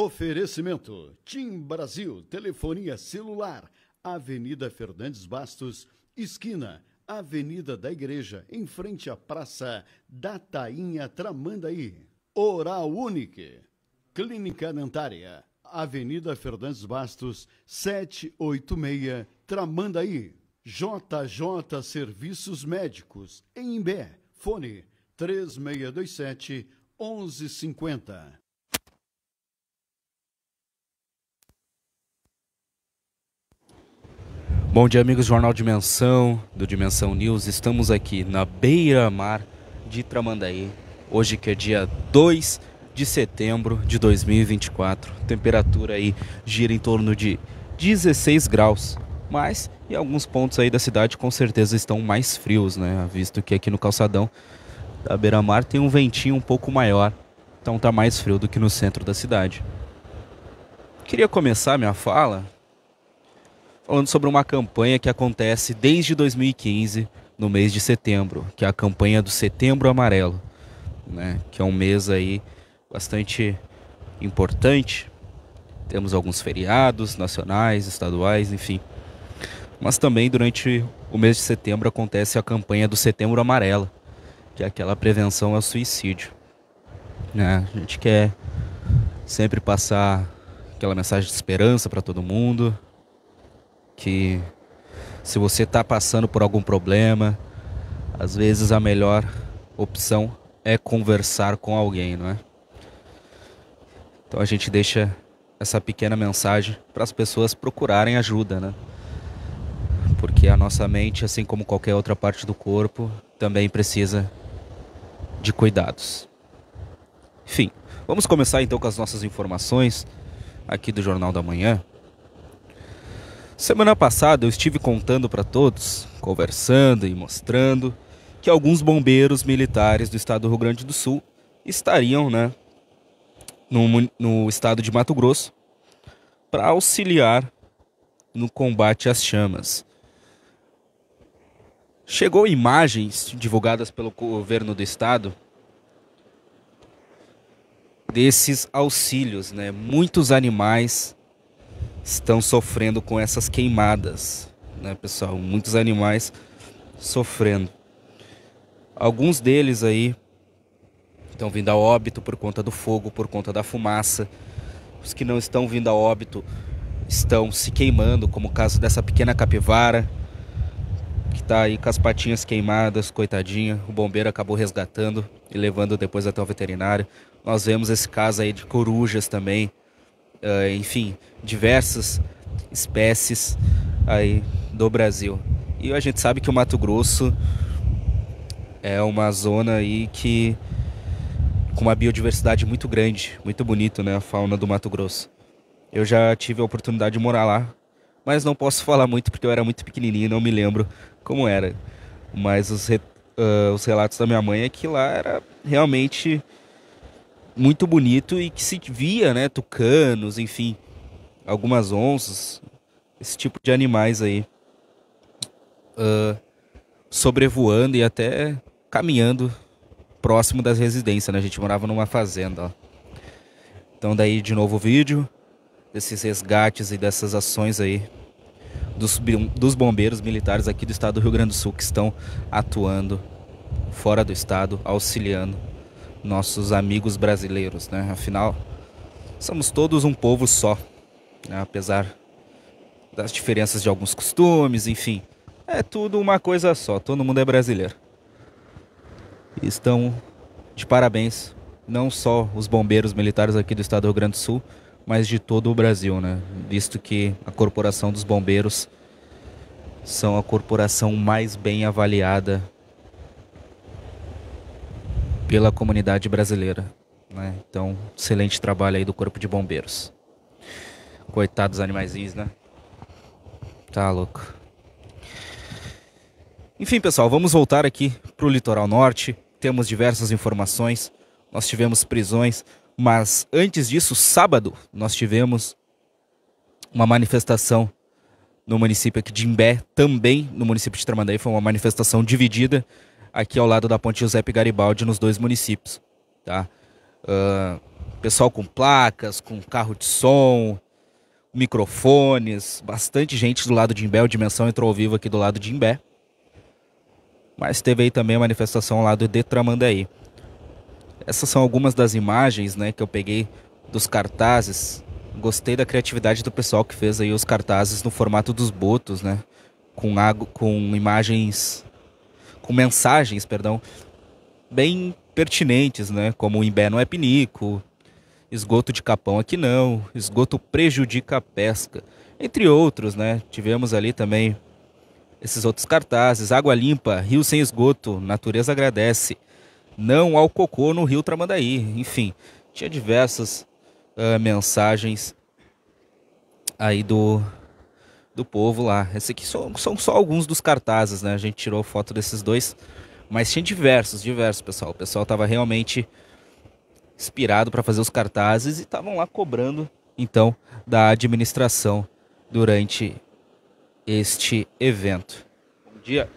Oferecimento: Tim Brasil, telefonia celular, Avenida Fernandes Bastos, esquina, Avenida da Igreja, em frente à Praça da Tainha Tramandaí. Oral Unique, Clínica Dentária, Avenida Fernandes Bastos, 786, Tramandaí. JJ Serviços Médicos, em Imbé, fone 3627 1150. Bom dia, amigos do Jornal Dimensão, do Dimensão News. Estamos aqui na beira-mar de Tramandaí. Hoje que é dia 2 de setembro de 2024. Temperatura aí gira em torno de 16 graus. Mas em alguns pontos aí da cidade com certeza estão mais frios, né? Visto que aqui no calçadão da beira-mar tem um ventinho um pouco maior. Então tá mais frio do que no centro da cidade. Queria começar minha fala falando sobre uma campanha que acontece desde 2015, no mês de setembro, que é a campanha do Setembro Amarelo, né? Que é um mês aí bastante importante. Temos alguns feriados nacionais, estaduais, enfim. Mas também durante o mês de setembro acontece a campanha do Setembro Amarelo, que é aquela prevenção ao suicídio. Né? A gente quer sempre passar aquela mensagem de esperança para todo mundo, que se você está passando por algum problema, às vezes a melhor opção é conversar com alguém, não é? Então a gente deixa essa pequena mensagem para as pessoas procurarem ajuda, né? Porque a nossa mente, assim como qualquer outra parte do corpo, também precisa de cuidados. Enfim, vamos começar então com as nossas informações aqui do Jornal da Manhã. Semana passada eu estive contando para todos, conversando e mostrando, que alguns bombeiros militares do estado do Rio Grande do Sul estariam né, no, no estado de Mato Grosso para auxiliar no combate às chamas. Chegou imagens divulgadas pelo governo do estado desses auxílios, né? Muitos animais estão sofrendo com essas queimadas, né, pessoal? Muitos animais sofrendo. Alguns deles aí estão vindo a óbito por conta do fogo, por conta da fumaça. Os que não estão vindo a óbito estão se queimando, como o caso dessa pequena capivara que está aí com as patinhas queimadas, coitadinha. O bombeiro acabou resgatando e levando depois até o veterinário. Nós vemos esse caso aí de corujas também, uh, enfim, diversas espécies aí do Brasil. E a gente sabe que o Mato Grosso é uma zona aí que com uma biodiversidade muito grande, muito bonito, né, a fauna do Mato Grosso. Eu já tive a oportunidade de morar lá, mas não posso falar muito porque eu era muito pequenininho e não me lembro como era. Mas os, re... uh, os relatos da minha mãe é que lá era realmente muito bonito e que se via, né, tucanos, enfim, algumas onças, esse tipo de animais aí uh, sobrevoando e até caminhando próximo das residências, né? A gente morava numa fazenda, ó. Então daí de novo o vídeo desses resgates e dessas ações aí dos, dos bombeiros militares aqui do estado do Rio Grande do Sul que estão atuando fora do estado, auxiliando nossos amigos brasileiros, né? Afinal, somos todos um povo só, né? apesar das diferenças de alguns costumes, enfim. É tudo uma coisa só, todo mundo é brasileiro. estão de parabéns não só os bombeiros militares aqui do estado do Rio Grande do Sul, mas de todo o Brasil, né? Visto que a Corporação dos Bombeiros são a corporação mais bem avaliada pela comunidade brasileira. Né? Então, excelente trabalho aí do Corpo de Bombeiros. Coitados dos animaizinhos, né? Tá louco. Enfim, pessoal, vamos voltar aqui para o litoral norte. Temos diversas informações. Nós tivemos prisões, mas antes disso, sábado, nós tivemos uma manifestação no município aqui de Imbé, também no município de Tramandaí. Foi uma manifestação dividida aqui ao lado da Ponte José Garibaldi, nos dois municípios. Tá? Uh, pessoal com placas, com carro de som, microfones, bastante gente do lado de Imbé. O Dimensão entrou ao vivo aqui do lado de Imbé. Mas teve aí também a manifestação lá do Detramandaí. Essas são algumas das imagens né, que eu peguei dos cartazes. Gostei da criatividade do pessoal que fez aí os cartazes no formato dos botos, né? Com, água, com imagens com mensagens, perdão, bem pertinentes, né? Como o imbé não é pinico, esgoto de capão aqui não, esgoto prejudica a pesca, entre outros, né? Tivemos ali também esses outros cartazes, água limpa, rio sem esgoto, natureza agradece, não ao cocô no rio Tramandaí, enfim, tinha diversas uh, mensagens aí do do povo lá. Esse aqui são, são só alguns dos cartazes, né? A gente tirou foto desses dois, mas tinha diversos, diversos, pessoal. O pessoal tava realmente inspirado para fazer os cartazes e estavam lá cobrando, então, da administração durante este evento. Bom dia.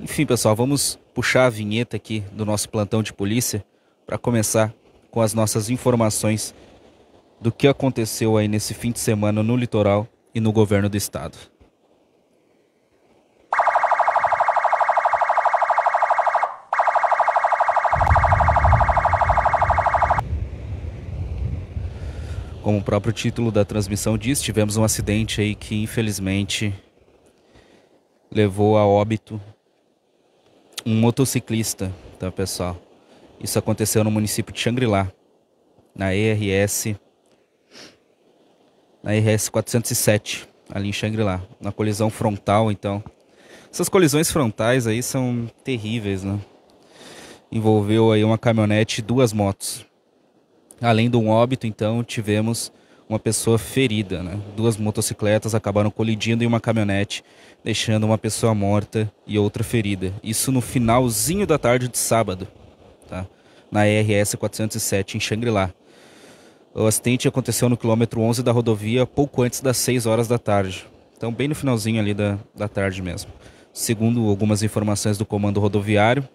Enfim, pessoal, vamos puxar a vinheta aqui do nosso plantão de polícia para começar com as nossas informações do que aconteceu aí nesse fim de semana no litoral e no governo do estado. Como o próprio título da transmissão diz, tivemos um acidente aí que infelizmente levou a óbito um motociclista, tá pessoal? Isso aconteceu no município de Xangri-Lá, na ERS na RS 407, ali em Xangri-Lá, na colisão frontal, então. Essas colisões frontais aí são terríveis, né? Envolveu aí uma caminhonete e duas motos. Além de um óbito, então, tivemos uma pessoa ferida, né? Duas motocicletas acabaram colidindo em uma caminhonete, deixando uma pessoa morta e outra ferida. Isso no finalzinho da tarde de sábado, tá? Na RS 407 em Xangri-Lá. O acidente aconteceu no quilômetro 11 da rodovia, pouco antes das 6 horas da tarde. Então, bem no finalzinho ali da, da tarde mesmo. Segundo algumas informações do comando rodoviário,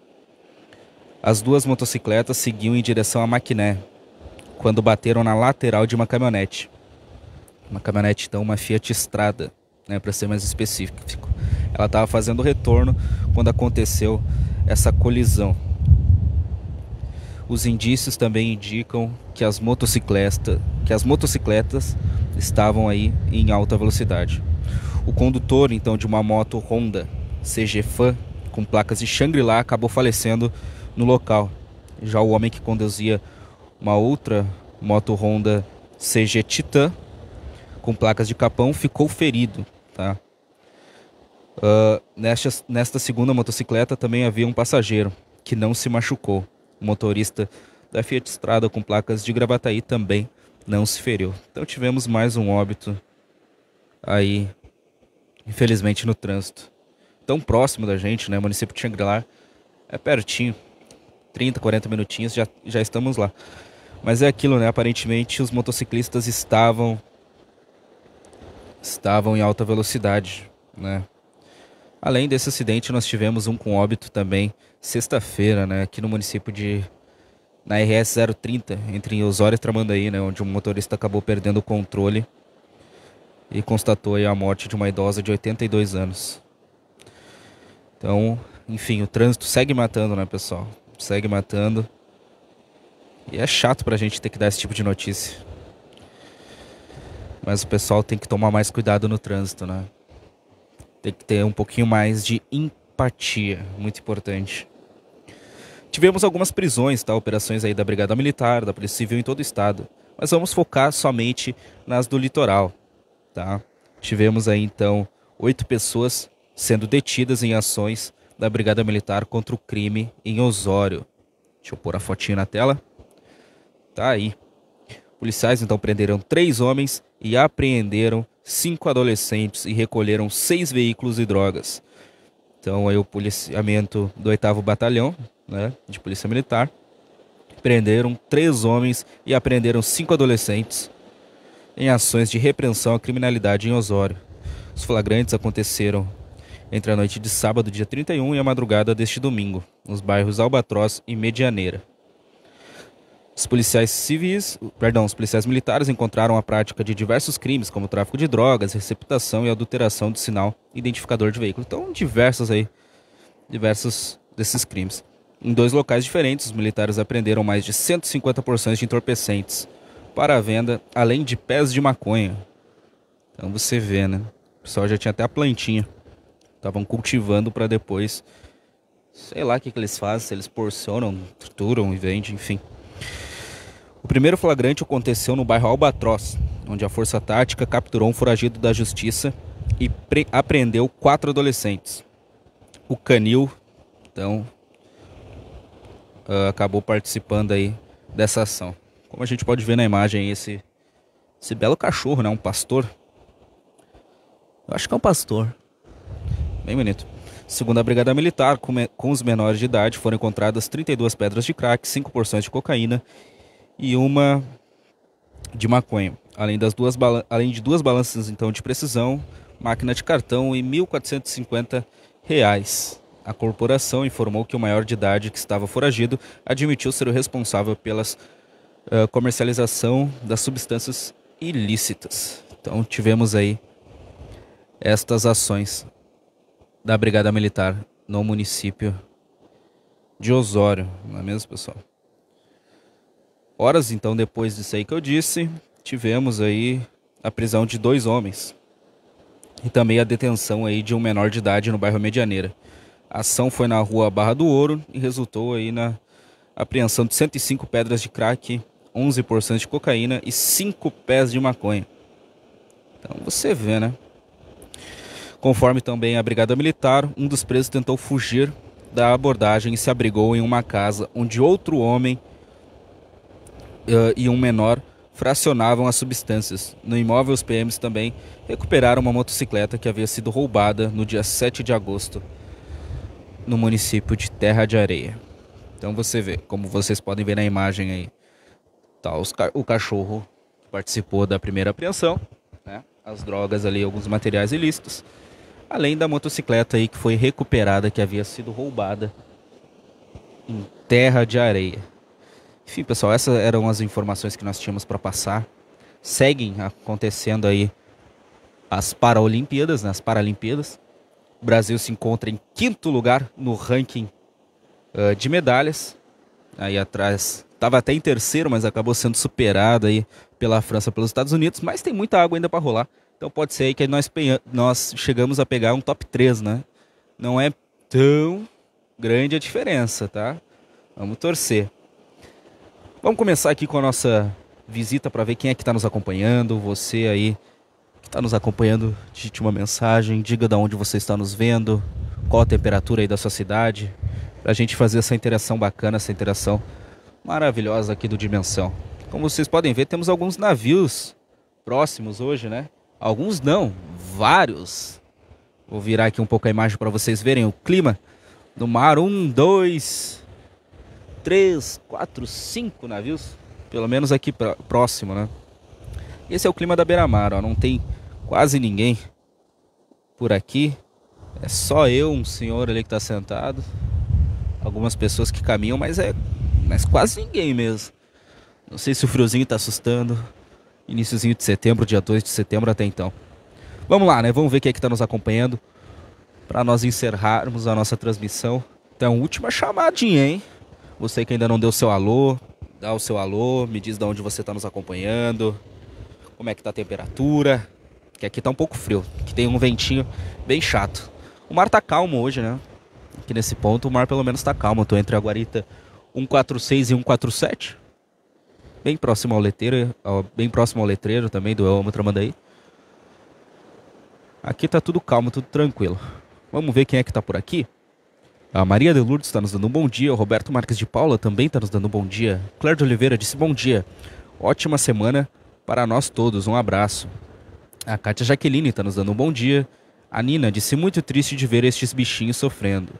as duas motocicletas seguiam em direção a Maquiné, quando bateram na lateral de uma caminhonete. Uma caminhonete, então, uma Fiat Strada, né, para ser mais específico. Ela estava fazendo retorno quando aconteceu essa colisão. Os indícios também indicam que as, que as motocicletas estavam aí em alta velocidade. O condutor, então, de uma moto Honda CG Fan com placas de Shangri-La acabou falecendo no local. Já o homem que conduzia uma outra moto Honda CG Titan com placas de capão ficou ferido, tá? Uh, nesta, nesta segunda motocicleta também havia um passageiro que não se machucou. O motorista da Fiat Strada com placas de Gravataí também não se feriu. Então tivemos mais um óbito aí, infelizmente, no trânsito. Tão próximo da gente, né? O município de Xangri-Lá é pertinho. 30, 40 minutinhos, já, já estamos lá. Mas é aquilo, né? Aparentemente os motociclistas estavam estavam em alta velocidade, né? Além desse acidente, nós tivemos um com óbito também sexta-feira, né, aqui no município de na RS 030, entre Osório e Tramandaí, né, onde um motorista acabou perdendo o controle e constatou a morte de uma idosa de 82 anos. Então, enfim, o trânsito segue matando, né, pessoal? Segue matando. E é chato pra gente ter que dar esse tipo de notícia. Mas o pessoal tem que tomar mais cuidado no trânsito, né? Tem que ter um pouquinho mais de in empatia, muito importante. Tivemos algumas prisões, tá? operações aí da Brigada Militar, da Polícia Civil em todo o estado, mas vamos focar somente nas do litoral. Tá? Tivemos aí então oito pessoas sendo detidas em ações da Brigada Militar contra o crime em Osório. Deixa eu pôr a fotinha na tela. Tá aí. Policiais então prenderam três homens e apreenderam cinco adolescentes e recolheram seis veículos e drogas. Então aí o policiamento do 8 Batalhão né, de Polícia Militar prenderam três homens e apreenderam cinco adolescentes em ações de repreensão à criminalidade em Osório. Os flagrantes aconteceram entre a noite de sábado, dia 31, e a madrugada deste domingo, nos bairros Albatroz e Medianeira. Os policiais civis, perdão, os policiais militares encontraram a prática de diversos crimes, como tráfico de drogas, receptação e adulteração de sinal identificador de veículo. Então, diversos aí, diversos desses crimes. Em dois locais diferentes, os militares apreenderam mais de 150 porções de entorpecentes para a venda, além de pés de maconha. Então você vê, né? O pessoal já tinha até a plantinha. Estavam cultivando para depois. Sei lá o que, que eles fazem, se eles porcionam, trituram e vendem, enfim. O primeiro flagrante aconteceu no bairro Albatroz, onde a Força Tática capturou um foragido da Justiça e apreendeu quatro adolescentes. O Canil, então, uh, acabou participando aí dessa ação. Como a gente pode ver na imagem, esse, esse belo cachorro, né? Um pastor. Eu acho que é um pastor. Bem bonito. Segundo a Brigada Militar, com, com os menores de idade, foram encontradas 32 pedras de crack, 5 porções de cocaína e uma de maconha, além, das duas além de duas balanças então de precisão, máquina de cartão e R$ 1.450. Reais. A corporação informou que o maior de idade que estava foragido admitiu ser o responsável pela uh, eh, comercialização das substâncias ilícitas. Então tivemos aí estas ações da Brigada Militar no município de Osório, não é mesmo, pessoal? Horas então depois disso aí que eu disse, tivemos aí a prisão de dois homens e também a detenção aí de um menor de idade no bairro Medianeira. A ação foi na rua Barra do Ouro e resultou aí na apreensão de 105 pedras de crack, 11 porções de cocaína e 5 pés de maconha. Então você vê, né? Conforme também a Brigada Militar, um dos presos tentou fugir da abordagem e se abrigou em uma casa onde outro homem eh, e um menor fracionavam as substâncias. No imóvel, os PMs também recuperaram uma motocicleta que havia sido roubada no dia 7 de agosto no município de Terra de Areia. Então você vê, como vocês podem ver na imagem aí, tá, ca o cachorro participou da primeira apreensão, né? as drogas ali, alguns materiais ilícitos, além da motocicleta aí que foi recuperada, que havia sido roubada em Terra de Areia. Enfim, pessoal, essas eram as informações que nós tínhamos para passar. Seguem acontecendo aí as Paralimpíadas, né, as Paralimpíadas. O Brasil se encontra em quinto lugar no ranking uh, de medalhas. Aí atrás estava até em terceiro, mas acabou sendo superado aí pela França, pelos Estados Unidos. Mas tem muita água ainda para rolar. Então pode ser aí que nós, nós chegamos a pegar um top 3, né? Não é tão grande a diferença, tá? Vamos torcer. Vamos começar aqui com a nossa visita para ver quem é que está nos acompanhando. Você aí que está nos acompanhando, digite uma mensagem, diga de onde você está nos vendo, qual a temperatura aí da sua cidade, para a gente fazer essa interação bacana, essa interação maravilhosa aqui do Dimensão. Como vocês podem ver, temos alguns navios próximos hoje, né? Alguns não, vários. Vou virar aqui um pouco a imagem para vocês verem o clima do mar. Um, dois, três, quatro, cinco navios, pelo menos aqui pra, próximo, né? Esse é o clima da beira-mar, ó, não tem quase ninguém por aqui. É só eu, um senhor ali que está sentado, algumas pessoas que caminham, mas é mas quase ninguém mesmo. Não sei se o friozinho está assustando. Iníciozinho de setembro, dia 2 de setembro até então. Vamos lá, né? Vamos ver quem é que está nos acompanhando para nós encerrarmos a nossa transmissão. Então, última chamadinha, hein? Você que ainda não deu seu alô, dá o seu alô, me diz de onde você está nos acompanhando, como é que tá a temperatura, que aqui tá um pouco frio, que tem um ventinho bem chato. O mar tá calmo hoje, né? Aqui nesse ponto o mar pelo menos tá calmo. Eu tô entre a guarita 146 e 147. Bem próximo ao letreiro, bem próximo ao letreiro também do Elmo Tramandaí. Aqui tá tudo calmo, tudo tranquilo. Vamos ver quem é que tá por aqui. A Maria de Lourdes está nos dando um bom dia. O Roberto Marques de Paula também está nos dando um bom dia. Claire de Oliveira disse bom dia. Ótima semana para nós todos. Um abraço. A Kátia Jaqueline está nos dando um bom dia. A Nina disse muito triste de ver estes bichinhos sofrendo.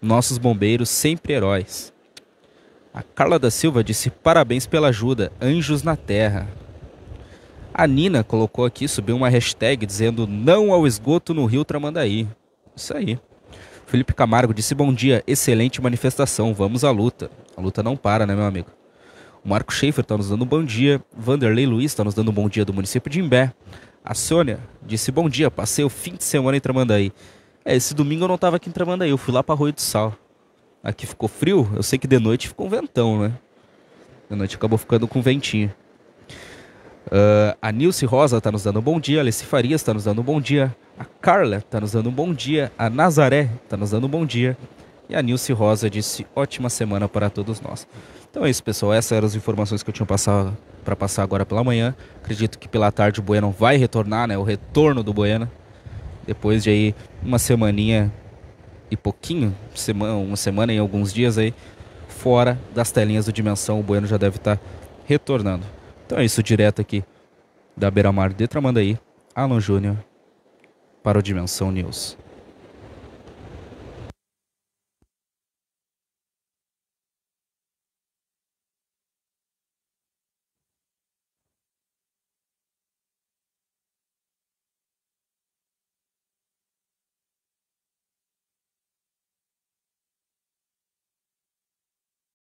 Nossos bombeiros sempre heróis. A Carla da Silva disse parabéns pela ajuda. Anjos na terra. A Nina colocou aqui, subiu uma hashtag dizendo não ao esgoto no Rio Tramandaí. Isso aí. Felipe Camargo disse: Bom dia, excelente manifestação, vamos à luta. A luta não para, né, meu amigo? O Marco Schaefer está nos dando um bom dia. Vanderlei Luiz está nos dando um bom dia do município de Imbé. A Sônia disse: Bom dia, passei o fim de semana em Tramandaí. É, esse domingo eu não estava aqui em Tramandaí, eu fui lá para Arroio do Sal. Aqui ficou frio, eu sei que de noite ficou um ventão, né? De noite acabou ficando com ventinho. Uh, a Nilce Rosa está nos dando um bom dia, a Alessi Farias está nos dando um bom dia, a Carla está nos dando um bom dia, a Nazaré está nos dando um bom dia e a Nilce Rosa disse ótima semana para todos nós. Então é isso, pessoal. Essas eram as informações que eu tinha para passar agora pela manhã. Acredito que pela tarde o Bueno vai retornar, né? O retorno do Bueno. Depois de aí uma semaninha e pouquinho, semana, uma semana e alguns dias aí, fora das telinhas do Dimensão, o Bueno já deve estar tá retornando. Então é isso, direto aqui da Beira-Mar de Tramandaí, Alan Júnior para o Dimensão News.